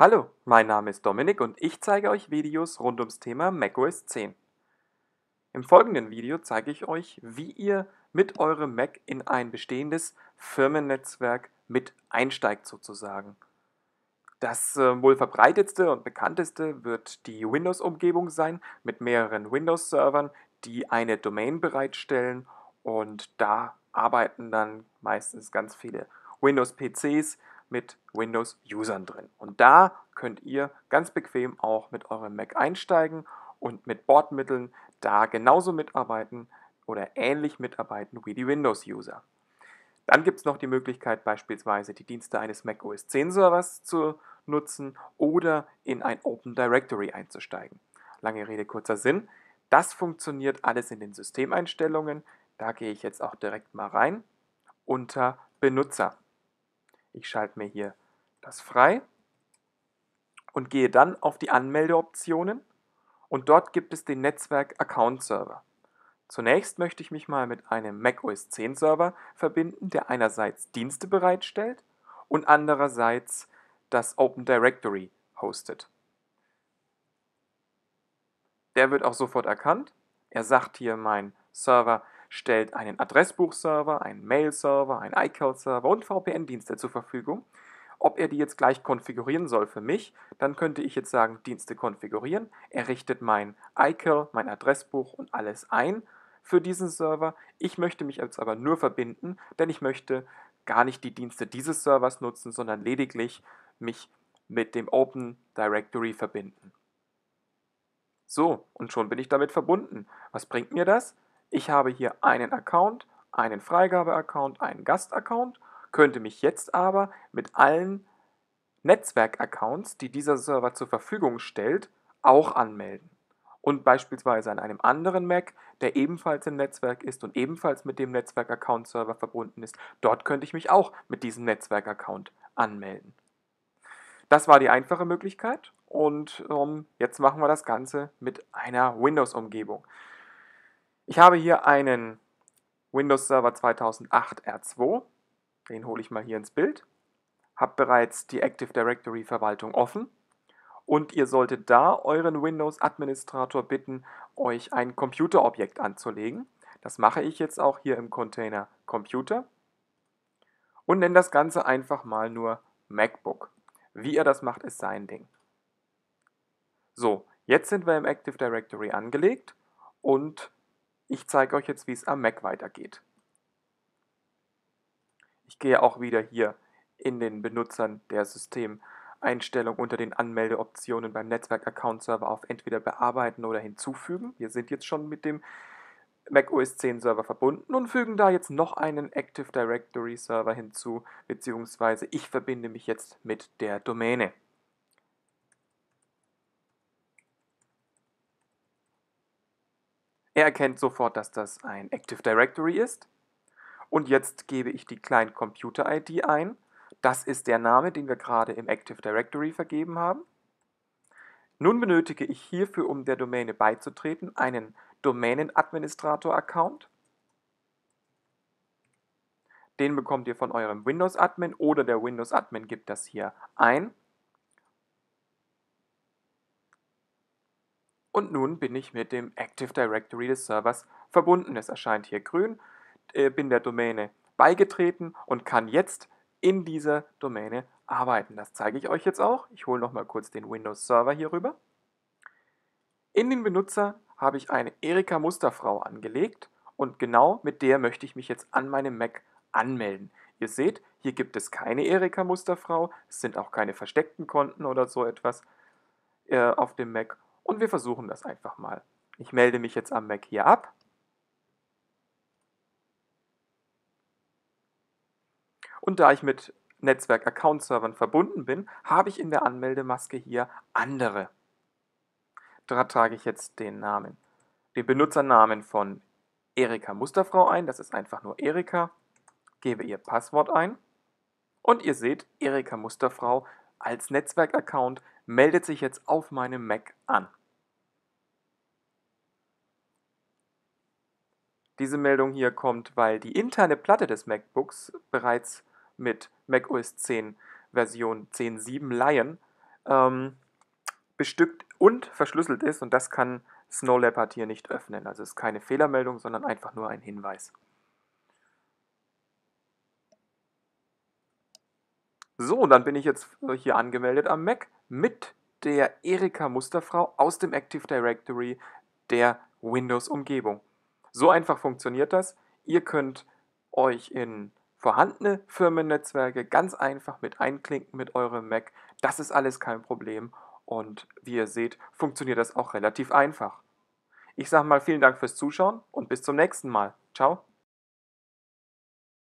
Hallo, mein Name ist Dominik und ich zeige euch Videos rund ums Thema macOS 10. Im folgenden Video zeige ich euch, wie ihr mit eurem Mac in ein bestehendes Firmennetzwerk mit einsteigt sozusagen. Das äh, wohl verbreitetste und bekannteste wird die Windows-Umgebung sein mit mehreren Windows-Servern, die eine Domain bereitstellen und da arbeiten dann meistens ganz viele Windows-PCs mit Windows-Usern drin. Und da könnt ihr ganz bequem auch mit eurem Mac einsteigen und mit Bordmitteln da genauso mitarbeiten oder ähnlich mitarbeiten wie die Windows-User. Dann gibt es noch die Möglichkeit, beispielsweise die Dienste eines Mac OS X Servers zu nutzen oder in ein Open Directory einzusteigen. Lange Rede, kurzer Sinn. Das funktioniert alles in den Systemeinstellungen. Da gehe ich jetzt auch direkt mal rein unter Benutzer. Ich schalte mir hier das frei und gehe dann auf die Anmeldeoptionen und dort gibt es den Netzwerk Account Server. Zunächst möchte ich mich mal mit einem Mac OS 10 Server verbinden, der einerseits Dienste bereitstellt und andererseits das Open Directory hostet. Der wird auch sofort erkannt. Er sagt hier, mein Server stellt einen Adressbuchserver, einen Mail-Server, einen iCloud-Server und VPN-Dienste zur Verfügung. Ob er die jetzt gleich konfigurieren soll für mich, dann könnte ich jetzt sagen, Dienste konfigurieren. Er richtet mein iCal, mein Adressbuch und alles ein für diesen Server. Ich möchte mich jetzt aber nur verbinden, denn ich möchte gar nicht die Dienste dieses Servers nutzen, sondern lediglich mich mit dem Open Directory verbinden. So, und schon bin ich damit verbunden. Was bringt mir das? ich habe hier einen Account, einen Freigabe-Account, einen Gast-Account, könnte mich jetzt aber mit allen Netzwerk-Accounts, die dieser Server zur Verfügung stellt, auch anmelden. Und beispielsweise an einem anderen Mac, der ebenfalls im Netzwerk ist und ebenfalls mit dem Netzwerk-Account-Server verbunden ist, dort könnte ich mich auch mit diesem Netzwerk-Account anmelden. Das war die einfache Möglichkeit und ähm, jetzt machen wir das Ganze mit einer Windows-Umgebung. Ich habe hier einen Windows Server 2008 R2. Den hole ich mal hier ins Bild. Habe bereits die Active Directory Verwaltung offen. Und ihr solltet da euren Windows-Administrator bitten, euch ein Computerobjekt anzulegen. Das mache ich jetzt auch hier im Container Computer. Und nenne das Ganze einfach mal nur MacBook. Wie ihr das macht, ist sein Ding. So, jetzt sind wir im Active Directory angelegt und ich zeige euch jetzt, wie es am Mac weitergeht. Ich gehe auch wieder hier in den Benutzern der Systemeinstellung unter den Anmeldeoptionen beim Netzwerk-Account-Server auf entweder bearbeiten oder hinzufügen. Wir sind jetzt schon mit dem Mac OS 10 Server verbunden und fügen da jetzt noch einen Active Directory Server hinzu, beziehungsweise ich verbinde mich jetzt mit der Domäne. Er erkennt sofort, dass das ein Active Directory ist. Und jetzt gebe ich die Client Computer ID ein. Das ist der Name, den wir gerade im Active Directory vergeben haben. Nun benötige ich hierfür, um der Domäne beizutreten, einen domänen administrator account Den bekommt ihr von eurem Windows-Admin oder der Windows-Admin gibt das hier ein. Und nun bin ich mit dem Active Directory des Servers verbunden. Es erscheint hier grün, äh, bin der Domäne beigetreten und kann jetzt in dieser Domäne arbeiten. Das zeige ich euch jetzt auch. Ich hole nochmal kurz den Windows Server hier rüber. In den Benutzer habe ich eine Erika Musterfrau angelegt und genau mit der möchte ich mich jetzt an meinem Mac anmelden. Ihr seht, hier gibt es keine Erika Musterfrau, es sind auch keine versteckten Konten oder so etwas äh, auf dem Mac und wir versuchen das einfach mal. Ich melde mich jetzt am Mac hier ab. Und da ich mit Netzwerk-Account-Servern verbunden bin, habe ich in der Anmeldemaske hier andere. Da trage ich jetzt den Namen, den Benutzernamen von Erika Musterfrau ein, das ist einfach nur Erika, gebe ihr Passwort ein und ihr seht Erika Musterfrau als Netzwerk-Account meldet sich jetzt auf meinem Mac an. Diese Meldung hier kommt, weil die interne Platte des MacBooks bereits mit macOS 10 Version 10.7 Lion ähm, bestückt und verschlüsselt ist und das kann Snow Leopard hier nicht öffnen. Also es ist keine Fehlermeldung, sondern einfach nur ein Hinweis. So, und dann bin ich jetzt äh, hier angemeldet am Mac mit der Erika Musterfrau aus dem Active Directory der Windows-Umgebung. So einfach funktioniert das. Ihr könnt euch in vorhandene Firmennetzwerke ganz einfach mit einklinken mit eurem Mac. Das ist alles kein Problem und wie ihr seht, funktioniert das auch relativ einfach. Ich sage mal vielen Dank fürs Zuschauen und bis zum nächsten Mal. Ciao.